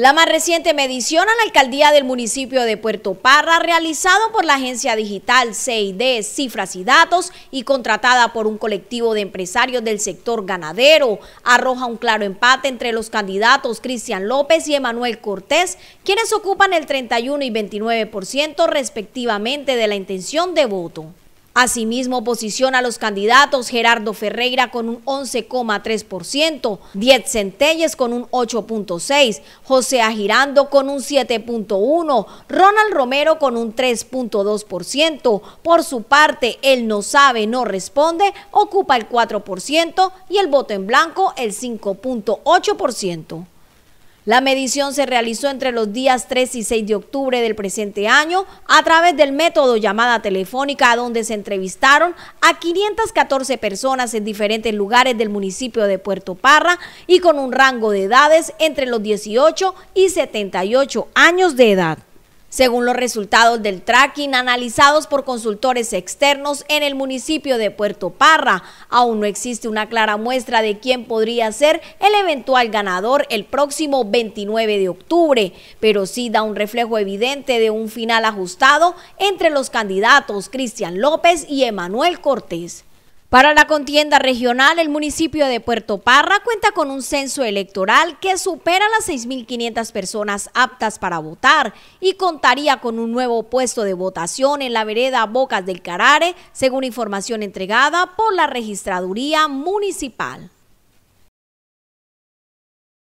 La más reciente medición a la alcaldía del municipio de Puerto Parra, realizado por la agencia digital CID Cifras y Datos y contratada por un colectivo de empresarios del sector ganadero, arroja un claro empate entre los candidatos Cristian López y Emanuel Cortés, quienes ocupan el 31 y 29% respectivamente de la intención de voto. Asimismo, posiciona a los candidatos Gerardo Ferreira con un 11,3%, Diez Centelles con un 8,6%, José Agirando con un 7,1%, Ronald Romero con un 3,2%. Por su parte, el no sabe, no responde, ocupa el 4% y el voto en blanco el 5,8%. La medición se realizó entre los días 3 y 6 de octubre del presente año a través del método llamada telefónica donde se entrevistaron a 514 personas en diferentes lugares del municipio de Puerto Parra y con un rango de edades entre los 18 y 78 años de edad. Según los resultados del tracking analizados por consultores externos en el municipio de Puerto Parra, aún no existe una clara muestra de quién podría ser el eventual ganador el próximo 29 de octubre, pero sí da un reflejo evidente de un final ajustado entre los candidatos Cristian López y Emanuel Cortés. Para la contienda regional, el municipio de Puerto Parra cuenta con un censo electoral que supera las 6.500 personas aptas para votar y contaría con un nuevo puesto de votación en la vereda Bocas del Carare, según información entregada por la Registraduría Municipal.